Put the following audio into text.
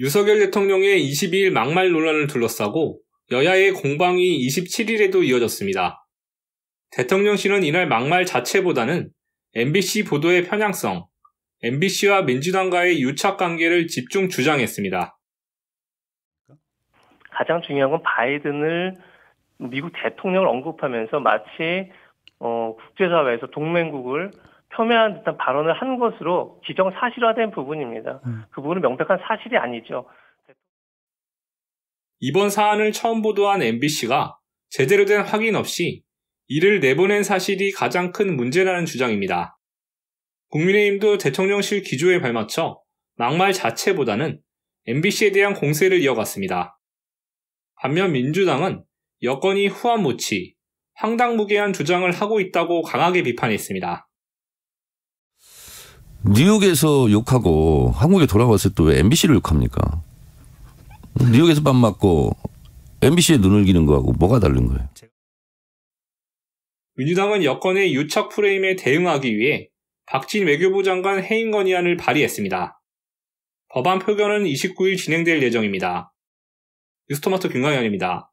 유석열 대통령의 22일 막말 논란을 둘러싸고 여야의 공방이 27일에도 이어졌습니다. 대통령실은 이날 막말 자체보다는 MBC 보도의 편향성, MBC와 민주당과의 유착 관계를 집중 주장했습니다. 가장 중요한 건 바이든을 미국 대통령을 언급하면서 마치 어, 국제사회에서 동맹국을 표면한 듯한 발언을 한 것으로 지정 사실화된 부분입니다. 음. 그 부분은 명백한 사실이 아니죠. 이번 사안을 처음 보도한 MBC가 제대로 된 확인 없이 이를 내보낸 사실이 가장 큰 문제라는 주장입니다. 국민의힘도 대통령실 기조에 발맞춰 막말 자체보다는 MBC에 대한 공세를 이어갔습니다. 반면 민주당은 여건이 후한무치, 황당무계한 주장을 하고 있다고 강하게 비판했습니다. 뉴욕에서 욕하고 한국에 돌아왔을 때 왜 MBC를 욕합니까? 뉴욕에서 밥 맞고 MBC에 눈을 기는 거하고 뭐가 다른 거예요? 민주당은 여권의 유착 프레임에 대응하기 위해 박진 외교부 장관 해임 건의안을 발의했습니다. 법안 표결은 29일 진행될 예정입니다. 뉴스토마토 김광현입니다.